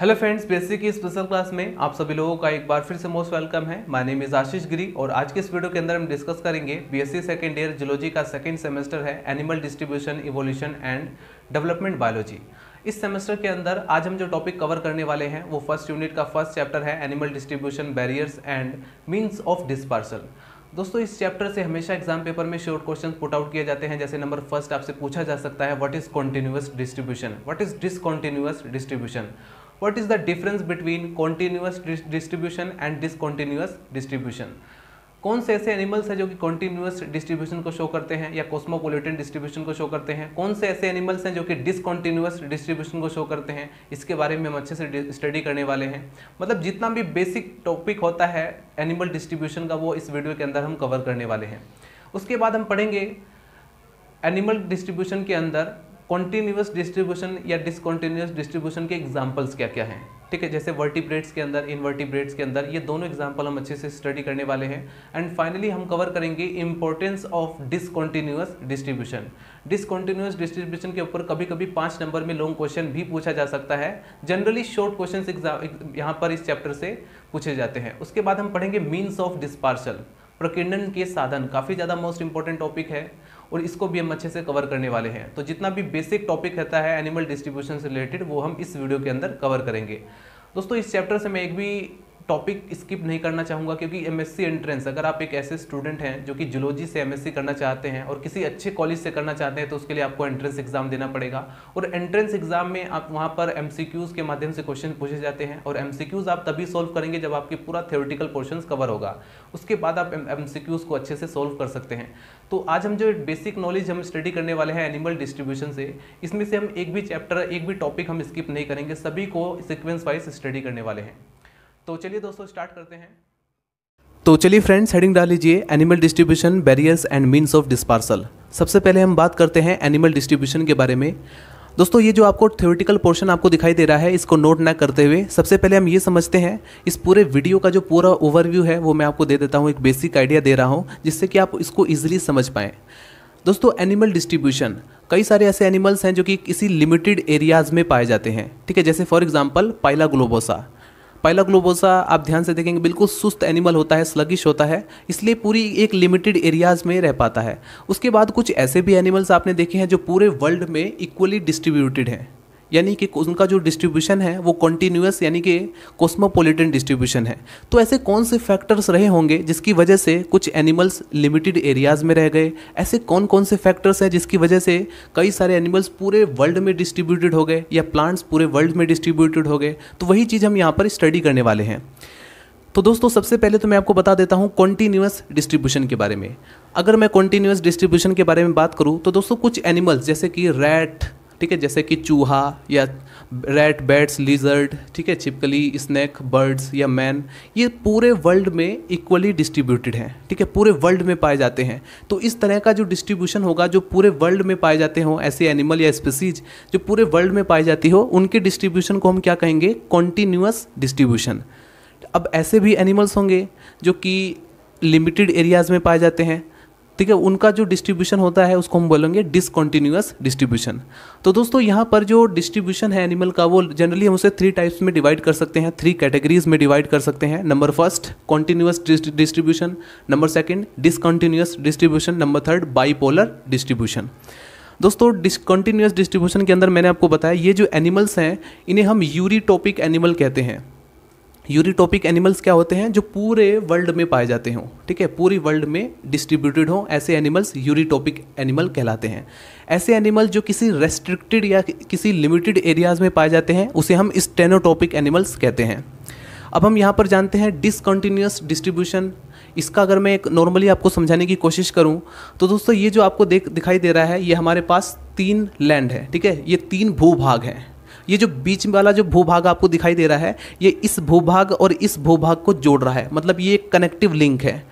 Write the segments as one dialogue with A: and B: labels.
A: hello friends basic की special class में आप सभी लोगों का एक बार फिर से मोस्ट वेलकम है my name is Ashish Giri और आज के इस वीडियो के अंदर हम डिस्कस करेंगे बीएससी सेकेंड ईयर जियोलॉजी का सेकेंड सेमेस्टर है animal distribution evolution and development biology इस सेमेस्टर के अंदर आज हम जो टॉपिक कवर करने वाले हैं वो फर्स्ट यूनिट का फर्स्ट चैप्टर है animal distribution barriers and means of dispersion दोस्तों इस चैप्टर से हमेशा एग्जाम पेपर में शॉर्ट क्वेश्चन पुट आउट किए जाते हैं जैसे नंबर फर्स्ट आपसे पूछा जा सकता है what is continuous distribution what is discontinuous distribution what is the difference between continuous distribution and discontinuous distribution कौन से ऐसे एनिमल्स हैं जो कि कॉन्टीन्यूस डिस्ट्रीब्यूशन को शो करते हैं या कॉस्मोपोलिटन डिस्ट्रीब्यूशन को शो करते हैं कौन से ऐसे एनिमल्स हैं जो कि डिसकॉन्टीन्यूअस डिस्ट्रीब्यूशन को शो करते हैं इसके बारे में हम अच्छे से स्टडी करने वाले हैं मतलब जितना भी बेसिक टॉपिक होता है एनिमल डिस्ट्रीब्यूशन का वो इस वीडियो के अंदर हम कवर करने वाले हैं उसके बाद हम पढ़ेंगे एनिमल डिस्ट्रीब्यूशन के अंदर कॉन्टिन्यूस डिस्ट्रीब्यूशन या डिसकॉन्टीन्यूस डिस्ट्रीब्यूशन के एग्जाम्पल्स क्या क्या हैं ठीक है जैसे वर्टिब्रेट्स के अंदर इनवर्टिब्रेट्स के अंदर ये दोनों एग्जाम्पल हम अच्छे से स्टडी करने वाले हैं एंड फाइनली हम कवर करेंगे importance of discontinuous distribution discontinuous distribution के ऊपर कभी कभी पाँच नंबर में लॉन्ग क्वेश्चन भी पूछा जा सकता है जनरली शॉर्ट क्वेश्चन एग्जाम यहाँ पर इस चैप्टर से पूछे जाते हैं उसके बाद हम पढ़ेंगे मीन्स ऑफ डिस्पार्सल प्रकीर्णन के साधन काफ़ी ज़्यादा मोस्ट इंपॉर्टेंट टॉपिक है और इसको भी हम अच्छे से कवर करने वाले हैं तो जितना भी बेसिक टॉपिक रहता है एनिमल डिस्ट्रीब्यूशन से रिलेटेड वो हम इस वीडियो के अंदर कवर करेंगे दोस्तों इस चैप्टर से मैं एक भी टॉपिक स्किप नहीं करना चाहूँगा क्योंकि एमएससी एंट्रेंस अगर आप एक ऐसे स्टूडेंट हैं जो कि जुलॉजी से एमएससी करना चाहते हैं और किसी अच्छे कॉलेज से करना चाहते हैं तो उसके लिए आपको एंट्रेंस एग्जाम देना पड़ेगा और एंट्रेंस एग्जाम में आप वहाँ पर एम के माध्यम से क्वेश्चन पूछे जाते हैं और एम आप तभी सॉल्व करेंगे जब आपके पूरा थ्योरेटिकल पोर्शन कवर होगा उसके बाद आप एम को अच्छे से सॉल्व कर सकते हैं तो आज हम जो बेसिक नॉलेज हम स्टडी करने वाले हैं एनिमल डिस्ट्रीब्यूशन से इसमें से हम एक भी चैप्टर एक भी टॉपिक हम स्किप नहीं करेंगे सभी को सिक्वेंस वाइज स्टडी करने वाले हैं तो चलिए दोस्तों स्टार्ट करते हैं तो चलिए फ्रेंड्स हेडिंग डाल लीजिए animal distribution barriers and means of dispersal सबसे पहले हम बात करते हैं एनिमल डिस्ट्रीब्यूशन के बारे में दोस्तों ये जो आपको थ्योरेटिकल पोर्शन आपको दिखाई दे रहा है इसको नोट ना करते हुए सबसे पहले हम ये समझते हैं इस पूरे वीडियो का जो पूरा ओवरव्यू है वो मैं आपको दे देता हूँ एक बेसिक आइडिया दे रहा हूँ जिससे कि आप इसको ईजिली समझ पाएँ दोस्तों एनिमल डिस्ट्रीब्यूशन कई सारे ऐसे एनिमल्स हैं जो कि किसी लिमिटेड एरियाज़ में पाए जाते हैं ठीक है जैसे फॉर एग्जाम्पल पाइला ग्लोबोसा पहला ग्लोबोसा आप ध्यान से देखेंगे बिल्कुल सुस्त एनिमल होता है स्लगिश होता है इसलिए पूरी एक लिमिटेड एरियाज में रह पाता है उसके बाद कुछ ऐसे भी एनिमल्स आपने देखे हैं जो पूरे वर्ल्ड में इक्वली डिस्ट्रीब्यूटेड हैं यानी कि उनका जो डिस्ट्रीब्यूशन है वो कॉन्टीन्यूस यानी कि कॉस्मोपोलिटन डिस्ट्रीब्यूशन है तो ऐसे कौन से फैक्टर्स रहे होंगे जिसकी वजह से कुछ एनिमल्स लिमिटेड एरियाज़ में रह गए ऐसे कौन कौन से फैक्टर्स हैं जिसकी वजह से कई सारे एनिमल्स पूरे वर्ल्ड में डिस्ट्रीब्यूटेड हो गए या प्लांट्स पूरे वर्ल्ड में डिस्ट्रीब्यूटेड हो गए तो वही चीज़ हम यहाँ पर स्टडी करने वाले हैं तो दोस्तों सबसे पहले तो मैं आपको बता देता हूँ कॉन्टीन्यूस डिस्ट्रीब्यूशन के बारे में अगर मैं कॉन्टीन्यूस डिस्ट्रीब्यूशन के बारे में बात करूँ तो दोस्तों कुछ एनिमल्स जैसे कि रैट ठीक है जैसे कि चूहा या रेट बैट्स लिजर्ड ठीक है छिपकली स्नैक बर्ड्स या मैन ये पूरे वर्ल्ड में इक्वली डिस्ट्रीब्यूटेड हैं ठीक है पूरे वर्ल्ड में पाए जाते हैं तो इस तरह का जो डिस्ट्रीब्यूशन होगा जो पूरे वर्ल्ड में पाए जाते हों ऐसे एनिमल या स्पीसीज जो पूरे वर्ल्ड में पाई जाती हो उनके डिस्ट्रीब्यूशन को हम क्या कहेंगे कॉन्टीन्यूस डिस्ट्रीब्यूशन अब ऐसे भी एनिमल्स होंगे जो कि लिमिटेड एरियाज़ में पाए जाते हैं ठीक है उनका जो डिस्ट्रीब्यूशन होता है उसको हम बोलेंगे डिसकॉन्टिन्यूस डिस्ट्रीब्यूशन तो दोस्तों यहाँ पर जो डिस्ट्रीब्यूशन है एनिमल का वो जनरली हम उसे थ्री टाइप्स में डिवाइड कर सकते हैं थ्री कैटेगरीज में डिवाइड कर सकते हैं number first continuous distribution number second discontinuous distribution number third bipolar distribution दोस्तों डिसकॉन्टिन्यूस डिस्ट्रीब्यूशन के अंदर मैंने आपको बताया ये जो एनिमल्स हैं इन्हें हम यूरीटोपिक एनिमल कहते हैं यूरिटॉपिक एनिमल्स क्या होते हैं जो पूरे वर्ल्ड में पाए जाते हों ठीक है पूरी वर्ल्ड में डिस्ट्रीब्यूटेड हों ऐसे एनिमल्स यूरिटॉपिक एनिमल कहलाते हैं ऐसे एनिमल जो किसी रेस्ट्रिक्टेड या किसी लिमिटेड एरियाज़ में पाए जाते हैं उसे हम स्टेनोटॉपिक एनिमल्स कहते हैं अब हम यहाँ पर जानते हैं डिसकंटिन्यूस डिस्ट्रीब्यूशन इसका अगर मैं एक नॉर्मली आपको समझाने की कोशिश करूँ तो दोस्तों ये जो आपको देख दिखाई दे रहा है ये हमारे पास तीन लैंड है ठीक है ये तीन भूभाग हैं ये जो बीच वाला जो भूभाग आपको दिखाई दे रहा है ये इस भूभाग और इस भूभाग को जोड़ रहा है मतलब ये एक कनेक्टिव लिंक है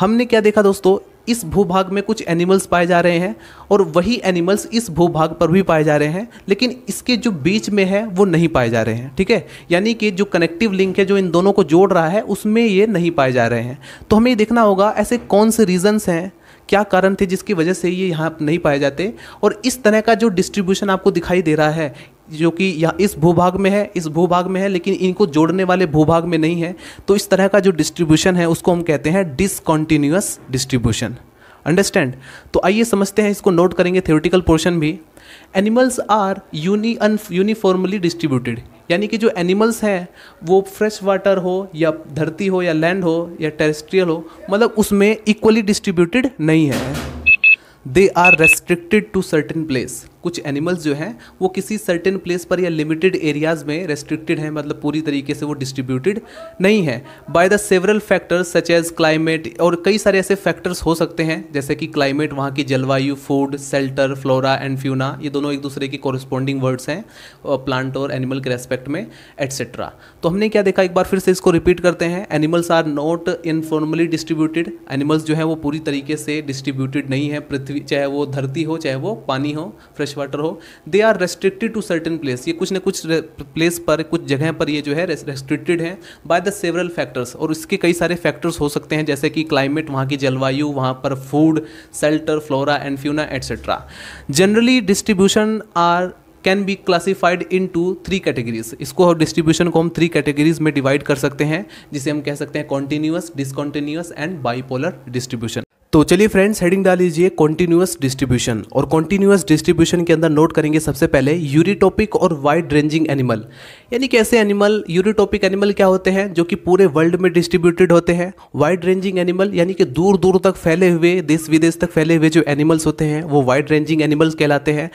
A: हमने क्या देखा दोस्तों इस भूभाग में कुछ एनिमल्स पाए जा रहे हैं और वही एनिमल्स इस भूभाग पर भी पाए जा रहे हैं लेकिन इसके जो बीच में है वो नहीं पाए जा रहे हैं ठीक है यानी कि जो कनेक्टिव लिंक है जो इन दोनों को जोड़ रहा है उसमें ये नहीं पाए जा रहे हैं तो हमें देखना होगा ऐसे कौन से रीजन्स हैं क्या कारण थे जिसकी वजह से ये यहाँ नहीं पाए जाते और इस तरह का जो डिस्ट्रीब्यूशन आपको दिखाई दे रहा है जो कि यहाँ इस भूभाग में है इस भूभाग में है लेकिन इनको जोड़ने वाले भूभाग में नहीं है तो इस तरह का जो डिस्ट्रीब्यूशन है उसको हम कहते हैं डिसकॉन्टीन्यूअस डिस्ट्रीब्यूशन अंडरस्टैंड तो आइए समझते हैं इसको नोट करेंगे थ्योरेटिकल पोर्शन भी animals are uni uniformly distributed यानी कि जो एनिमल्स हैं वो फ्रेश वाटर हो या धरती हो या लैंड हो या टेरेस्ट्रियल हो मतलब उसमें इक्वली डिस्ट्रीब्यूटेड नहीं है they are restricted to certain place कुछ एनिमल्स जो हैं वो किसी सर्टेन प्लेस पर या लिमिटेड एरियाज़ में रेस्ट्रिक्टेड हैं मतलब पूरी तरीके से वो डिस्ट्रीब्यूटेड नहीं है by the several factors such as climate और कई सारे ऐसे फैक्टर्स हो सकते हैं जैसे कि क्लाइमेट वहाँ की जलवायु food shelter flora and fauna ये दोनों एक दूसरे के कॉरस्पॉन्डिंग वर्ड्स हैं प्लांट और एनिमल के रेस्पेक्ट में एट्सेट्रा तो हमने क्या देखा एक बार फिर से इसको रिपीट करते हैं animals are not informally distributed animals जो है वो पूरी तरीके से डिस्ट्रीब्यूटेड नहीं है पृथ्वी चाहे वो धरती हो चाहे वो पानी हो फ्रेश फ्रेश वाटर हो they are restricted to certain place ये कुछ ना कुछ प्लेस पर कुछ जगह पर ये जो है रेस्ट्रिक्टेड है बाय द सेवरल फैक्टर्स और इसके कई सारे फैक्टर्स हो सकते हैं जैसे कि क्लाइमेट वहाँ की जलवायु वहाँ पर food shelter flora and fauna etcetera generally distribution are can be classified into three categories इसको और डिस्ट्रीब्यूशन को हम थ्री कैटेगरीज में डिवाइड कर सकते हैं जिसे हम कह सकते हैं continuous discontinuous and bipolar distribution तो चलिए फ्रेंड्स हेडिंग डाल लीजिए कॉन्टिन्यूस डिस्ट्रीब्यूशन और कॉन्टिन्यूस डिस्ट्रीब्यूशन के अंदर नोट करेंगे सबसे पहले यूरिटोपिक और वाइड रेंजिंग एनिमल यानी कि ऐसे एनिमल यूरोटॉपिक एनिमल क्या होते हैं जो कि पूरे वर्ल्ड में डिस्ट्रीब्यूटेड होते हैं वाइड रेंजिंग एनिमल यानी कि दूर दूर तक फैले हुए देश विदेश तक फैले हुए जो एनिमल्स होते हैं वो वाइड रेंजिंग एनिमल्स कहलाते हैं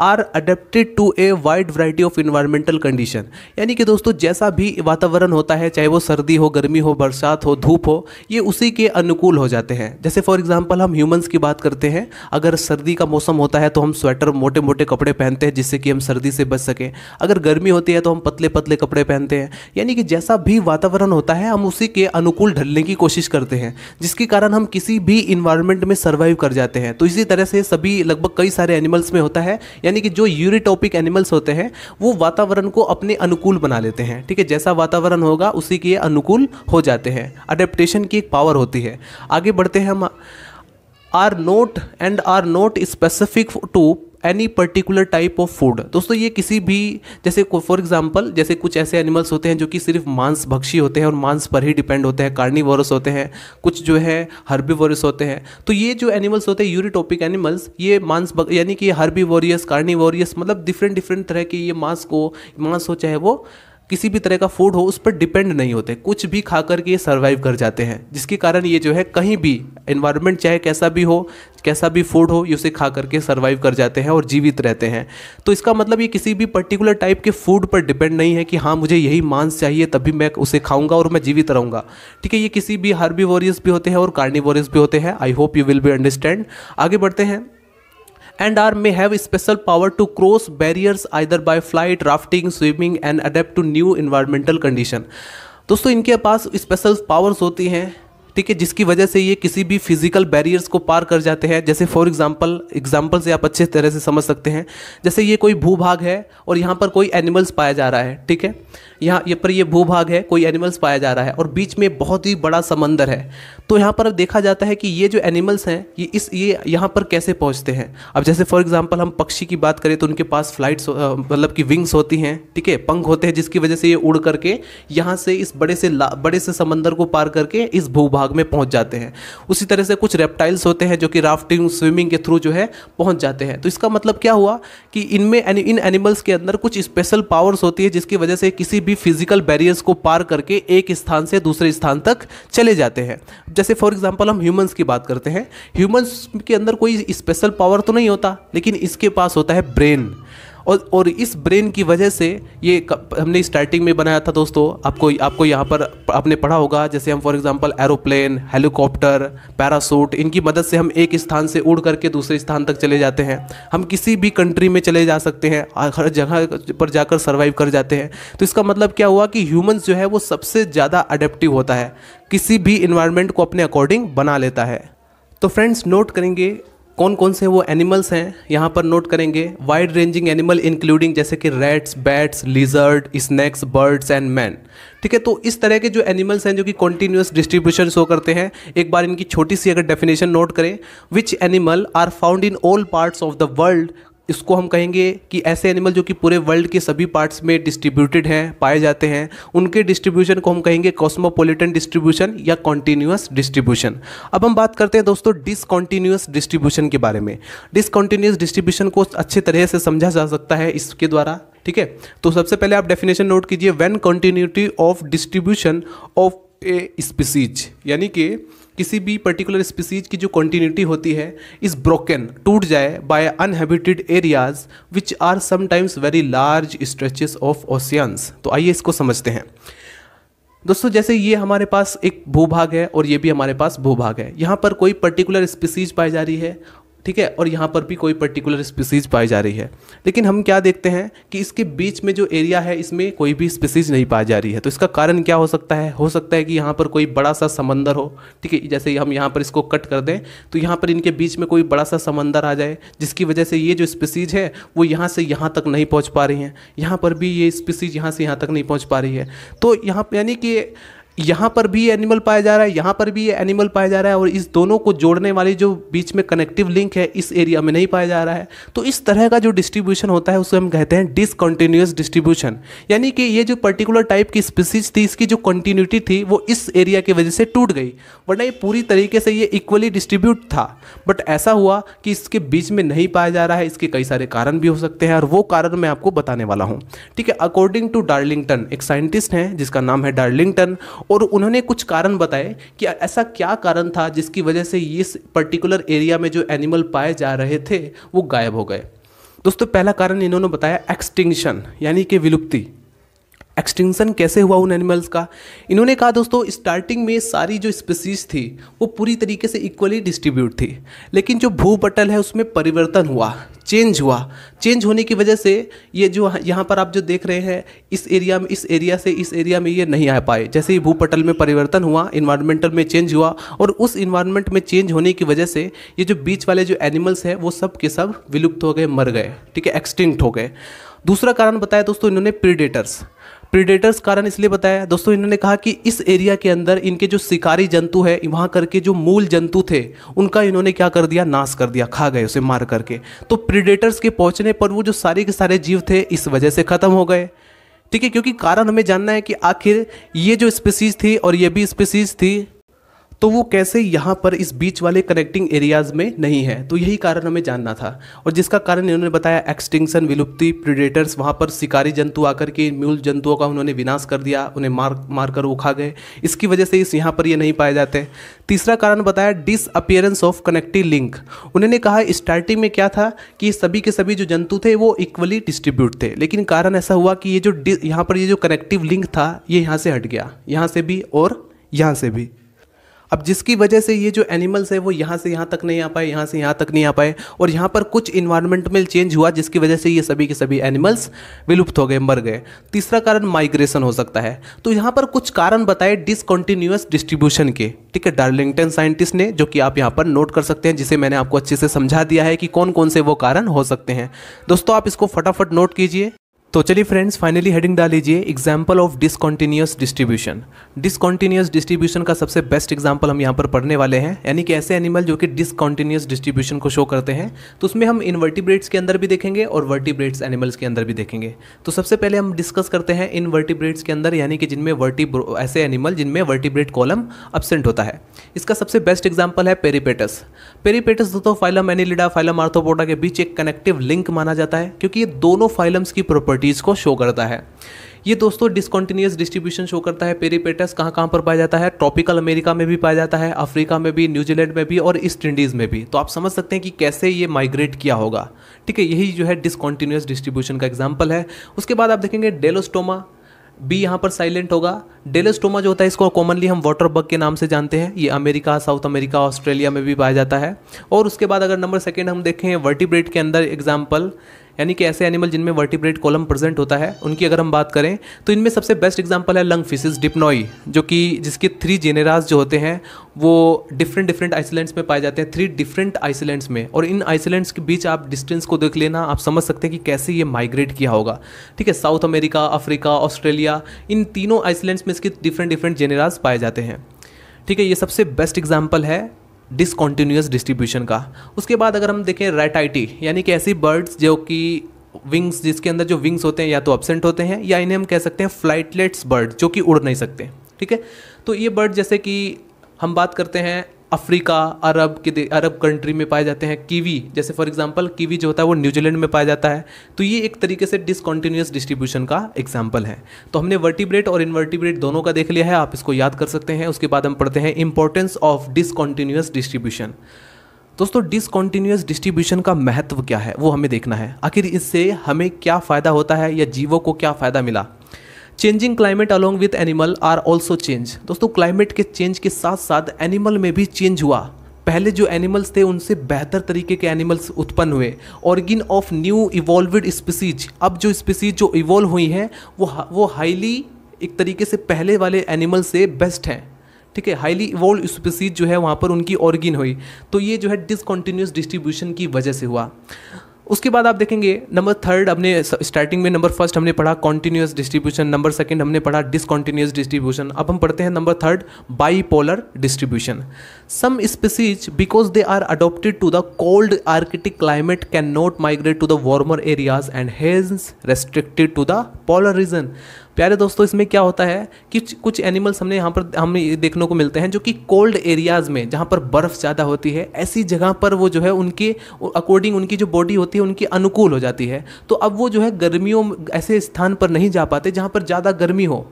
A: are adapted to a wide variety of environmental condition यानी कि दोस्तों जैसा भी वातावरण होता है चाहे वो सर्दी हो गर्मी हो बरसात हो धूप हो ये उसी के अनुकूल हो जाते हैं जैसे फॉर एग्जाम्पल हम ह्यूमन्स की बात करते हैं अगर सर्दी का मौसम होता है तो हम स्वेटर मोटे मोटे कपड़े पहनते हैं जिससे कि हम सर्दी से बच सकें अगर गर्मी होती है तो हम पतले पतले पतले कपड़े पहनते हैं यानी कि जैसा भी वातावरण होता है हम उसी के अनुकूल ढलने की कोशिश करते हैं जिसके कारण हम किसी भी इन्वायरमेंट में सर्वाइव कर जाते हैं तो इसी तरह से सभी लगभग कई सारे एनिमल्स में होता है यानी कि जो यूरिटॉपिक एनिमल्स होते हैं वो वातावरण को अपने अनुकूल बना लेते हैं ठीक है जैसा वातावरण होगा उसी के अनुकूल हो जाते हैं अडेप्टेशन की एक पावर होती है आगे बढ़ते हैं हम are not and are not specific to any particular type of food दोस्तों ये किसी भी जैसे फॉर एग्जाम्पल जैसे कुछ ऐसे एनिमल्स होते हैं जो कि सिर्फ मांस भक्षी होते हैं और मांस पर ही डिपेंड होते हैं कार्निवोरस होते हैं कुछ जो है हर्बीवोरस होते हैं तो ये जो एनिमल्स होते हैं यूरिटोपिक एनिमल्स ये मांस यानी कि हर्बीवोरियस कार्निवोरियस मतलब डिफरेंट डिफरेंट तरह के ये मांस को मांस हो चाहे वो किसी भी तरह का फूड हो उस पर डिपेंड नहीं होते कुछ भी खा करके ये सर्वाइव कर जाते हैं जिसके कारण ये जो है कहीं भी इन्वायरमेंट चाहे कैसा भी हो कैसा भी फूड हो ये उसे खा करके सर्वाइव कर जाते हैं और जीवित रहते हैं तो इसका मतलब ये किसी भी पर्टिकुलर टाइप के फूड पर डिपेंड नहीं है कि हाँ मुझे यही मांस चाहिए तभी मैं उसे खाऊंगा और मैं जीवित रहूंगा ठीक है ये किसी भी वॉरियर्स भी होते हैं और कार्निवोरियस भी होते हैं I hope you will be understand आगे बढ़ते हैं and are may have special power to cross barriers either by flight rafting swimming and adapt new environmental condition दोस्तों इनके पास स्पेशल पावर्स होती हैं ठीक है जिसकी वजह से ये किसी भी फिजिकल बैरियर्स को पार कर जाते हैं जैसे फॉर एग्जाम्पल एग्जाम्पल से आप अच्छे तरह से समझ सकते हैं जैसे ये कोई भू भाग है और यहाँ पर कोई एनिमल्स पाया जा रहा है ठीक है यहाँ ये पर ये भू भाग है कोई एनिमल्स पाया जा रहा है और बीच में बहुत ही बड़ा समंदर है तो यहाँ पर देखा जाता है कि ये जो एनिमल्स हैं ये इस ये यहाँ पर कैसे पहुँचते हैं अब जैसे फॉर एग्जाम्पल हम पक्षी की बात करें तो उनके पास फ्लाइट्स मतलब कि विंग्स होती हैं ठीक है पंख होते हैं जिसकी वजह से ये उड़ करके यहाँ से इस बड़े से बड़े से समंदर को पार करके इस भूभाग भाग में पहुंच जाते हैं उसी तरह से कुछ रेप्टाइल्स होते हैं जो कि राफ्टिंग स्विमिंग के थ्रू जो है पहुंच जाते हैं तो इसका मतलब क्या हुआ कि इनमें इन एनिमल्स के अंदर कुछ स्पेशल पावर्स होती है जिसकी वजह से किसी भी फिजिकल बैरियर्स को पार करके एक स्थान से दूसरे स्थान तक चले जाते हैं जैसे फॉर एग्जाम्पल हम ह्यूमन्स की बात करते हैं ह्यूमन्स के अंदर कोई स्पेशल पावर तो नहीं होता लेकिन इसके पास होता है ब्रेन और और इस ब्रेन की वजह से ये हमने स्टार्टिंग में बनाया था दोस्तों आपको आपको यहाँ पर आपने पढ़ा होगा जैसे हम for example aeroplane helicopter parachute इनकी मदद से हम एक स्थान से उड़ करके दूसरे स्थान तक चले जाते हैं हम किसी भी कंट्री में चले जा सकते हैं हर जगह पर जाकर सर्वाइव कर जाते हैं तो इसका मतलब क्या हुआ कि ह्यूमन्स जो है वो सबसे ज़्यादा अडेप्टिव होता है किसी भी इन्वायरमेंट को अपने अकॉर्डिंग बना लेता है तो फ्रेंड्स नोट करेंगे कौन कौन से वो एनिमल्स हैं यहाँ पर नोट करेंगे वाइड रेंजिंग एनिमल इंक्लूडिंग जैसे कि rats bats lizard snakes birds and man ठीक है तो इस तरह के जो एनिमल्स हैं जो कि कॉन्टीन्यूस डिस्ट्रीब्यूशन शो करते हैं एक बार इनकी छोटी सी अगर डेफिनेशन नोट करें which animal are found in all parts of the world इसको हम कहेंगे कि ऐसे एनिमल जो कि पूरे वर्ल्ड के सभी पार्ट्स में डिस्ट्रीब्यूटेड हैं पाए जाते हैं उनके डिस्ट्रीब्यूशन को हम कहेंगे कॉस्मोपोलिटन डिस्ट्रीब्यूशन या कॉन्टीन्यूस डिस्ट्रीब्यूशन अब हम बात करते हैं दोस्तों डिसकॉन्टीन्यूस डिस्ट्रीब्यूशन के बारे में डिसकॉन्टीन्यूस डिस्ट्रीब्यूशन को अच्छे तरह से समझा जा सकता है इसके द्वारा ठीक है तो सबसे पहले आप डेफिनेशन नोट कीजिए when continuity of distribution of a species यानी कि किसी भी पर्टिकुलर स्पीसीज की जो कॉन्टीन्यूटी होती है इस ब्रोकन टूट जाए by uninhabited areas which are sometimes very large stretches of oceans तो आइए इसको समझते हैं दोस्तों जैसे ये हमारे पास एक भूभाग है और ये भी हमारे पास भूभाग है यहाँ पर कोई पर्टिकुलर स्पीसीज पाई जा रही है ठीक है और यहाँ पर भी कोई पर्टिकुलर स्पीसीज पाई जा रही है लेकिन हम क्या देखते हैं कि इसके बीच में जो एरिया है इसमें कोई भी स्पीसीज नहीं पाई जा रही है तो इसका कारण क्या हो सकता है हो सकता है कि यहाँ पर कोई बड़ा सा समंदर हो ठीक है जैसे हम यहाँ पर इसको कट कर दें तो यहाँ पर इनके बीच में कोई बड़ा सा समंदर आ जाए जिसकी वजह से ये जो स्पीसीज है वो यहाँ से यहाँ तक नहीं पहुँच पा रही हैं यहाँ पर भी ये स्पीसीज यहाँ से यहाँ तक नहीं पहुँच पा रही है तो यहाँ यानी कि यहाँ पर भी एनिमल पाया जा रहा है यहाँ पर भी एनिमल पाया जा रहा है और इस दोनों को जोड़ने वाली जो बीच में कनेक्टिव लिंक है इस एरिया में नहीं पाया जा रहा है तो इस तरह का जो डिस्ट्रीब्यूशन होता है उसे हम कहते हैं डिसकन्टीन्यूस डिस्ट्रीब्यूशन यानी कि ये जो पर्टिकुलर टाइप की स्पीसीज थी इसकी जो कंटिन्यूटी थी वो इस एरिया की वजह से टूट गई वरना ये पूरी तरीके से ये इक्वली डिस्ट्रीब्यूट था बट ऐसा हुआ कि इसके बीच में नहीं पाया जा रहा है इसके कई सारे कारण भी हो सकते हैं और वो कारण मैं आपको बताने वाला हूँ ठीक है अकॉर्डिंग टू डार्लिंगटन एक साइंटिस्ट हैं जिसका नाम है डार्लिंगटन और उन्होंने कुछ कारण बताए कि ऐसा क्या कारण था जिसकी वजह से इस पर्टिकुलर एरिया में जो एनिमल पाए जा रहे थे वो गायब हो गए दोस्तों पहला कारण इन्होंने बताया एक्सटिंक्शन यानी कि विलुप्ति एक्सटिंक्शन कैसे हुआ उन एनिमल्स का इन्होंने कहा दोस्तों स्टार्टिंग में सारी जो स्पीसीज थी वो पूरी तरीके से इक्वली डिस्ट्रीब्यूट थी लेकिन जो भूपटल है उसमें परिवर्तन हुआ चेंज हुआ चेंज होने की वजह से ये जो यहाँ पर आप जो देख रहे हैं इस एरिया में इस एरिया से इस एरिया में ये नहीं आ पाए जैसे ही भूपटल में परिवर्तन हुआ इन्वायरमेंटल में चेंज हुआ और उस इन्वायरमेंट में चेंज होने की वजह से ये जो बीच वाले जो एनिमल्स हैं वो सब के सब विलुप्त हो गए मर गए ठीक है एक्सटिंक्ट हो गए दूसरा कारण बताया दोस्तों इन्होंने प्रीडेटर्स प्रीडेटर्स कारण इसलिए बताया दोस्तों इन्होंने कहा कि इस एरिया के अंदर इनके जो शिकारी जंतु है वहाँ करके जो मूल जंतु थे उनका इन्होंने क्या कर दिया नाश कर दिया खा गए उसे मार करके तो प्रीडेटर्स के पहुँचने पर वो जो सारे के सारे जीव थे इस वजह से ख़त्म हो गए ठीक है क्योंकि कारण हमें जानना है कि आखिर ये जो स्पीसीज थी और ये भी स्पीसीज थी तो वो कैसे यहाँ पर इस बीच वाले कनेक्टिंग एरियाज़ में नहीं है तो यही कारण हमें जानना था और जिसका कारण इन्होंने बताया एक्सटिंक्शन विलुप्ति प्रिडेटर्स वहाँ पर शिकारी जंतु आकर के मूल जंतुओं का उन्होंने विनाश कर दिया उन्हें मार मार कर वो खा गए इसकी वजह से इस यहाँ पर ये नहीं पाए जाते तीसरा कारण बताया डिसअपियरेंस ऑफ कनेक्टिव लिंक उन्होंने कहा स्टार्टिंग में क्या था कि सभी के सभी जो जंतु थे वो इक्वली डिस्ट्रीब्यूट थे लेकिन कारण ऐसा हुआ कि ये जो यहाँ पर ये जो कनेक्टिव लिंक था ये यहाँ से हट गया यहाँ से भी और यहाँ से भी अब जिसकी वजह से ये जो एनिमल्स है वो यहाँ से यहाँ तक नहीं आ पाए यहाँ से यहाँ तक नहीं आ पाए और यहाँ पर कुछ इन्वायरमेंट में चेंज हुआ जिसकी वजह से ये सभी के सभी एनिमल्स विलुप्त हो गए मर गए तीसरा कारण माइग्रेशन हो सकता है तो यहाँ पर कुछ कारण बताए डिसकॉन्टिन्यूस डिस्ट्रीब्यूशन के ठीक है डार्लिंगटन साइंटिस्ट ने जो कि आप यहाँ पर नोट कर सकते हैं जिसे मैंने आपको अच्छे से समझा दिया है कि कौन कौन से वो कारण हो सकते हैं दोस्तों आप इसको फटाफट नोट कीजिए तो चलिए फ्रेंड्स फाइनली हेडिंग डाल लीजिए example of discontinuous distribution discontinuous distribution का सबसे बेस्ट एग्जाम्पल हम यहाँ पर पढ़ने वाले हैं यानी कि ऐसे एनिमल जो कि डिसकॉन्टीन्यूस डिस्ट्रीब्यूशन को शो करते हैं तो उसमें हम इनवर्टिब्रेट्स के अंदर भी देखेंगे और वर्टिब्रेट्स एनिमल्स के अंदर भी देखेंगे तो सबसे पहले हम डिस्कस करते हैं इनवर्टिब्रेट्स के अंदर यानी कि जिनमें वर्टि ऐसे एनिमल जिनमें वर्टिब्रेट कॉलम अब्सेंट होता है इसका सबसे बेस्ट एग्जाम्पल है पेरीपेटस पेरीपेटस दोस्तों फाइलम एनिलिडा फाइलम आर्थोपोडा के बीच एक कनेक्टिव लिंक माना जाता है क्योंकि ये दोनों फाइलम्स की प्रॉपर्टी प्रॉपर्टीज़ को शो करता है ये दोस्तों डिसकॉन्टीन्यूस डिस्ट्रीब्यूशन शो करता है पेरीपेटस कहाँ कहाँ पर पाया जाता है ट्रॉपिकल अमेरिका में भी पाया जाता है अफ्रीका में भी न्यूजीलैंड में भी और ईस्ट इंडीज़ में भी तो आप समझ सकते हैं कि कैसे ये माइग्रेट किया होगा ठीक है यही जो है डिसकॉन्टीन्यूस डिस्ट्रीब्यूशन का एग्जाम्पल है उसके बाद आप देखेंगे डेलोस्टोमा बी यहाँ पर साइलेंट होगा डेलोस्टोमा जो होता है इसको कॉमनली हम वाटर बग के नाम से जानते हैं ये अमेरिका साउथ अमेरिका ऑस्ट्रेलिया में भी पाया जाता है और उसके बाद अगर नंबर सेकेंड हम देखें वर्टिब्रेट के अंदर एग्जाम्पल यानी कि ऐसे एनिमल जिनमें वर्टिब्रेट कॉलम प्रेजेंट होता है उनकी अगर हम बात करें तो इनमें सबसे बेस्ट एग्जाम्पल है लंग फिशेज डिप्नोई जो कि जिसके थ्री जेनेराज जो होते हैं वो डिफरेंट डिफरेंट आइसलैंड्स में पाए जाते हैं थ्री डिफरेंट आइसलैंड्स में और इन आइसलैंड्स के बीच आप डिस्टेंस को देख लेना आप समझ सकते हैं कि कैसे ये माइग्रेट किया होगा ठीक है साउथ अमेरिका अफ्रीका ऑस्ट्रेलिया इन तीनों आइसलैंड्स में इसके डिफरेंट डिफरेंट जेनेराज पाए जाते हैं ठीक है ये सबसे बेस्ट एग्जाम्पल है डिसकॉन्टीन्यूस डिस्ट्रीब्यूशन का उसके बाद अगर हम देखें रेटाइटी यानी कि ऐसी बर्ड्स जो कि विंग्स जिसके अंदर जो विंग्स होते हैं या तो एबसेंट होते हैं या इन्हें हम कह सकते हैं फ्लाइटलेट्स बर्ड जो कि उड़ नहीं सकते ठीक है तो ये बर्ड जैसे कि हम बात करते हैं अफ्रीका अरब के अरब कंट्री में पाए जाते हैं कीवी जैसे फॉर एग्जांपल कीवी जो होता है वो न्यूजीलैंड में पाया जाता है तो ये एक तरीके से डिसकॉन्टीन्यूस डिस्ट्रीब्यूशन का एग्जांपल है तो हमने वर्टिब्रेट और इनवर्टिब्रेट दोनों का देख लिया है आप इसको याद कर सकते हैं उसके बाद हम पढ़ते हैं इंपॉर्टेंस ऑफ डिसकॉन्टीन्यूस डिस्ट्रीब्यूशन दोस्तों डिसकॉन्टीन्यूस डिस्ट्रीब्यूशन का महत्व क्या है वो हमें देखना है आखिर इससे हमें क्या फ़ायदा होता है या जीवों को क्या फ़ायदा मिला changing climate along with animal are also change दोस्तों क्लाइमेट के चेंज के साथ साथ एनिमल में भी चेंज हुआ पहले जो एनिमल्स थे उनसे बेहतर तरीके के एनिमल्स उत्पन्न हुए origin of new evolved species अब जो स्पीसीज जो इवॉल्व हुई हैं वो वो हाईली एक तरीके से पहले वाले एनिमल से बेस्ट हैं ठीक है हाईली इवॉल्व स्पीसीज जो है वहाँ पर उनकी ऑर्गिन हुई तो ये जो है डिसकॉन्टीन्यूस डिस्ट्रीब्यूशन की वजह से हुआ उसके बाद आप देखेंगे नंबर थर्ड हमने स्टार्टिंग में नंबर फर्स्ट हमने पढ़ा कॉन्टिन्यूस डिस्ट्रीब्यूशन नंबर सेकंड हमने पढ़ा डिसकॉन्टिन्यूस डिस्ट्रीब्यूशन अब हम पढ़ते हैं number third bipolar distribution some species because they are adopted to the cold arctic climate can not migrate to the warmer areas and has restricted to the polar region प्यारे दोस्तों इसमें क्या होता है कि कुछ एनिमल्स हमने यहाँ पर हम देखने को मिलते हैं जो कि कोल्ड एरियाज़ में जहाँ पर बर्फ़ ज़्यादा होती है ऐसी जगह पर वो जो है उनके अकॉर्डिंग उनकी जो बॉडी होती है उनकी अनुकूल हो जाती है तो अब वो जो है गर्मियों ऐसे स्थान पर नहीं जा पाते जहाँ पर ज़्यादा गर्मी हो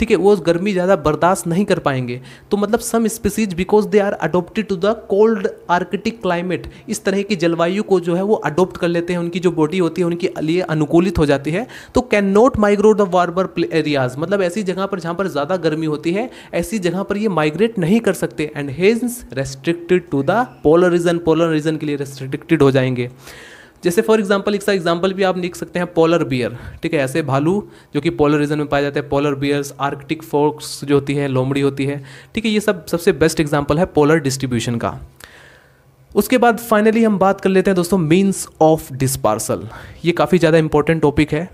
A: ठीक है वो गर्मी ज़्यादा बर्दाश्त नहीं कर पाएंगे तो मतलब some species because they are adopted to the cold arctic climate इस तरह की जलवायु को जो है वो अडोप्ट कर लेते हैं उनकी जो बॉडी होती है उनके लिए अनुकूलित हो जाती है तो can not migrate the warmer areas मतलब ऐसी जगह पर जहाँ पर ज़्यादा गर्मी होती है ऐसी जगह पर ये माइग्रेट नहीं कर सकते and has restricted to the polar region polar region के लिए रेस्ट्रिक्टेड हो जाएंगे जैसे फॉर एग्जाम्पल इसका एग्जाम्पल भी आप लिख सकते हैं पोलर बियर ठीक है ऐसे भालू जो कि पोलर रीजन में पाए जाते हैं पोलर बियर्स आर्कटिक फोक्स जो होती है लोमड़ी होती है ठीक है ये सब सबसे बेस्ट एग्जाम्पल है पोलर डिस्ट्रीब्यूशन का उसके बाद फाइनली हम बात कर लेते हैं दोस्तों मीन्स ऑफ डिस्पार्सल ये काफ़ी ज़्यादा इंपॉर्टेंट टॉपिक है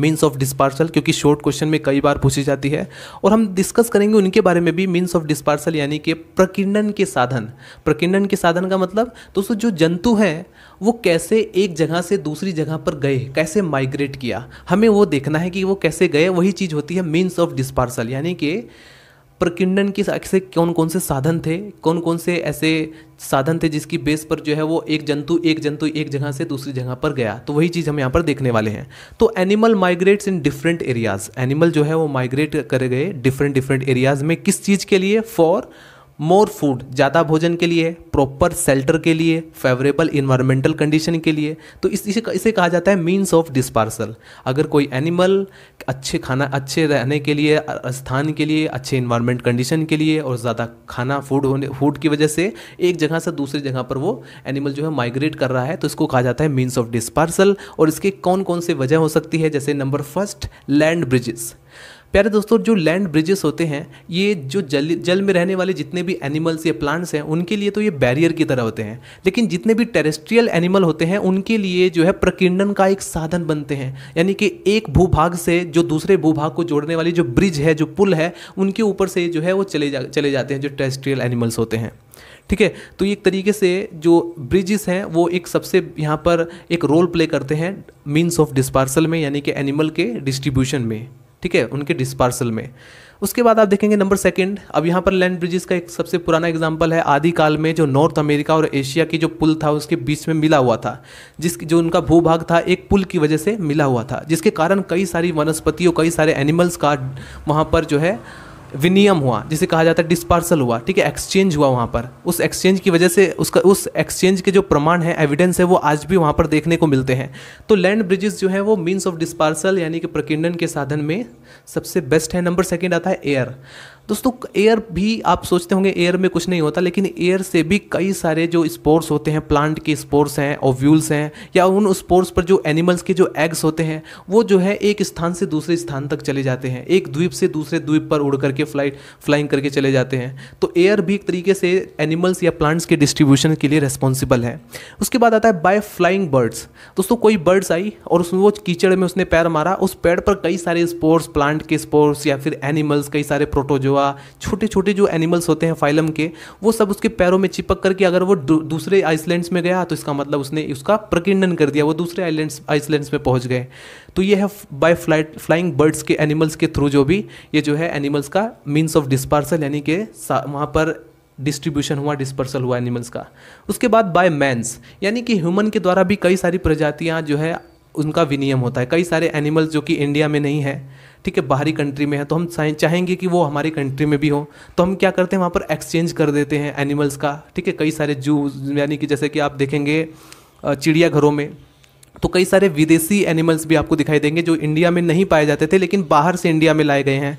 A: मीन्स ऑफ डिस्पार्सल क्योंकि शॉर्ट क्वेश्चन में कई बार पूछी जाती है और हम डिस्कस करेंगे उनके बारे में भी मीन्स ऑफ डिस्पार्सल यानी कि प्रकीर्णन के साधन प्रकीर्णन के साधन का मतलब दोस्तों जो जंतु हैं वो कैसे एक जगह से दूसरी जगह पर गए कैसे माइग्रेट किया हमें वो देखना है कि वो कैसे गए वही चीज़ होती है मीन्स ऑफ डिस्पार्सल यानी कि प्रकिंडन के ऐसे कौन कौन से साधन थे कौन कौन से ऐसे साधन थे जिसकी बेस पर जो है वो एक जंतु एक जंतु एक जगह से दूसरी जगह पर गया तो वही चीज़ हम यहाँ पर देखने वाले हैं तो animal migrates in different areas animal जो है वो माइग्रेट करे गए डिफरेंट डिफरेंट एरियाज़ में किस चीज़ के लिए फॉर मोर फूड ज़्यादा भोजन के लिए प्रॉपर सेल्टर के लिए फेवरेबल इन्वायरमेंटल कंडीशन के लिए तो इस इसे इसे कहा जाता है मीन्स ऑफ डिस्पार्सल अगर कोई एनिमल अच्छे खाना अच्छे रहने के लिए स्थान के लिए अच्छे इन्वायरमेंट कंडीशन के लिए और ज़्यादा खाना फूड होने फूड की वजह से एक जगह से दूसरी जगह पर वो एनिमल जो है माइग्रेट कर रहा है तो इसको कहा जाता है मीन्स ऑफ डिस्पार्सल और इसके कौन कौन से वजह हो सकती है जैसे नंबर फर्स्ट लैंड ब्रिजेस प्यारे दोस्तों जो लैंड ब्रिजेस होते हैं ये जो जल जल में रहने वाले जितने भी एनिमल्स या प्लांट्स हैं उनके लिए तो ये बैरियर की तरह होते हैं लेकिन जितने भी टेरेस्ट्रियल एनिमल होते हैं उनके लिए जो है प्रकीर्णन का एक साधन बनते हैं यानी कि एक भूभाग से जो दूसरे भूभाग को जोड़ने वाली जो ब्रिज है जो पुल है उनके ऊपर से जो है वो चले जा चले जाते हैं जो टेरेस्ट्रियल एनिमल्स होते हैं ठीक है तो एक तरीके से जो ब्रिजेस हैं वो एक सबसे यहाँ पर एक रोल प्ले करते हैं मीन्स ऑफ डिस्पार्सल में यानी कि एनिमल के डिस्ट्रीब्यूशन में ठीक है उनके डिस्पार्सल में उसके बाद आप देखेंगे नंबर सेकंड अब यहाँ पर लैंड ब्रिजेस का एक सबसे पुराना एग्जाम्पल है आदिकाल में जो नॉर्थ अमेरिका और एशिया की जो पुल था उसके बीच में मिला हुआ था जिस जो उनका भूभाग था एक पुल की वजह से मिला हुआ था जिसके कारण कई सारी वनस्पतियों कई सारे एनिमल्स का वहाँ पर जो है विनियम हुआ जिसे कहा जाता है डिस्पार्सल हुआ ठीक है एक्सचेंज हुआ वहाँ पर उस एक्सचेंज की वजह से उसका उस एक्सचेंज के जो प्रमाण है एविडेंस है वो आज भी वहाँ पर देखने को मिलते हैं तो लैंड ब्रिजेस जो है वो मीन्स ऑफ डिस्पार्सल यानी कि प्रकीर्णन के साधन में सबसे बेस्ट है नंबर सेकेंड आता है एयर दोस्तों एयर भी आप सोचते होंगे एयर में कुछ नहीं होता लेकिन एयर से भी कई सारे जो स्पोर्ट्स होते हैं प्लांट के स्पोर्ट्स हैं ओव्यूल्स हैं या उन स्पोर्ट्स पर जो एनिमल्स के जो एग्स होते हैं वो जो है एक स्थान से दूसरे स्थान तक चले जाते हैं एक द्वीप से दूसरे द्वीप पर उड़ करके फ्लाइट फ्लाइंग करके चले जाते हैं तो एयर भी एक तरीके से एनिमल्स या प्लांट्स के डिस्ट्रीब्यूशन के लिए रेस्पॉन्सिबल है उसके बाद आता है बाय फ्लाइंग बर्ड्स दोस्तों कोई बर्ड्स आई और उसमें वो कीचड़ में उसने पैर मारा उस पेड़ पर कई सारे स्पोर्ट्स प्लांट के स्पोर्ट्स या फिर एनिमल्स कई सारे प्रोटोजो हुआ छोटे छोटे जो एनिमल्स होते हैं फाइलम के वो सब उसके पैरों में चिपक करके अगर वो दूसरे आइसलैंड्स में गया तो इसका मतलब उसने उसका प्रकीर्णन कर दिया वो दूसरे आइलैंड्स आइसलैंड्स में पहुंच गए तो ये है बाय फ्लाइट फ्लाइंग बर्ड्स के एनिमल्स के थ्रू जो भी ये जो है एनिमल्स का मीन्स ऑफ डिस्पार्सल यानी कि वहाँ पर डिस्ट्रीब्यूशन हुआ डिस्पर्सल हुआ एनिमल्स का उसके बाद बाय मैंस यानी कि ह्यूमन के द्वारा भी कई सारी प्रजातियाँ जो है उनका विनियम होता है कई सारे एनिमल्स जो कि इंडिया में नहीं है ठीक है बाहरी कंट्री में है तो हम चाहेंगे कि वो हमारी कंट्री में भी हो तो हम क्या करते हैं वहाँ पर एक्सचेंज कर देते हैं एनिमल्स का ठीक है कई सारे जू यानी कि जैसे कि आप देखेंगे चिड़ियाघरों में तो कई सारे विदेशी एनिमल्स भी आपको दिखाई देंगे जो इंडिया में नहीं पाए जाते थे लेकिन बाहर से इंडिया में लाए गए हैं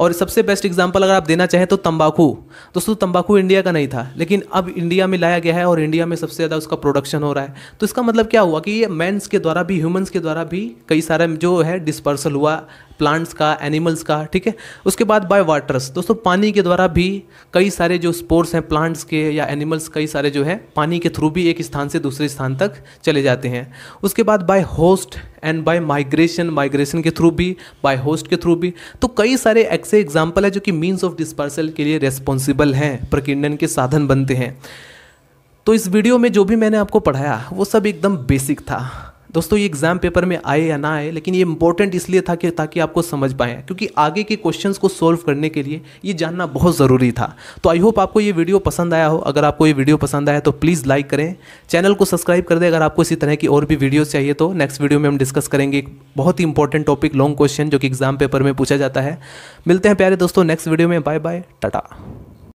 A: और सबसे बेस्ट एग्जाम्पल अगर आप देना चाहें तो तंबाकू दोस्तों तंबाकू इंडिया का नहीं था लेकिन अब इंडिया में लाया गया है और इंडिया में सबसे ज़्यादा उसका प्रोडक्शन हो रहा है तो इसका मतलब क्या हुआ कि ये मैंस के द्वारा भी ह्यूमंस के द्वारा भी कई सारा जो है डिस्पर्सल हुआ प्लांट्स का एनिमल्स का ठीक है उसके बाद बाय वाटर्स दोस्तों पानी के द्वारा भी कई सारे जो स्पोर्ट्स हैं प्लांट्स के या एनिमल्स कई सारे जो है पानी के थ्रू भी एक स्थान से दूसरे स्थान तक चले जाते हैं उसके बाद by host and by migration migration के थ्रू भी बाय होस्ट के थ्रू भी तो कई सारे ऐसे एग्जाम्पल है जो कि मीन्स ऑफ डिस्पर्सल के लिए रेस्पॉन्सिबल हैं प्रकीर्णन के साधन बनते हैं तो इस वीडियो में जो भी मैंने आपको पढ़ाया वो सब एकदम बेसिक था दोस्तों ये एग्ज़ाम पेपर में आए या ना आए लेकिन ये इंपॉर्टेंट इसलिए था कि ताकि आपको समझ पाए क्योंकि आगे के क्वेश्चंस को सॉल्व करने के लिए ये जानना बहुत ज़रूरी था तो आई होप आपको ये वीडियो पसंद आया हो अगर आपको ये वीडियो पसंद आया तो प्लीज़ लाइक करें चैनल को सब्सक्राइब कर दें अगर आपको इसी तरह की और भी वीडियोज़ चाहिए तो नेक्स्ट वीडियो में हम डिस्कस करेंगे एक बहुत ही इंपॉर्टेंट टॉपिक लॉन्ग क्वेश्चन जो कि एग्ज़ाम पेपर में पूछा जाता है मिलते हैं प्यारे दोस्तों नेक्स्ट वीडियो में बाय बाय टाटा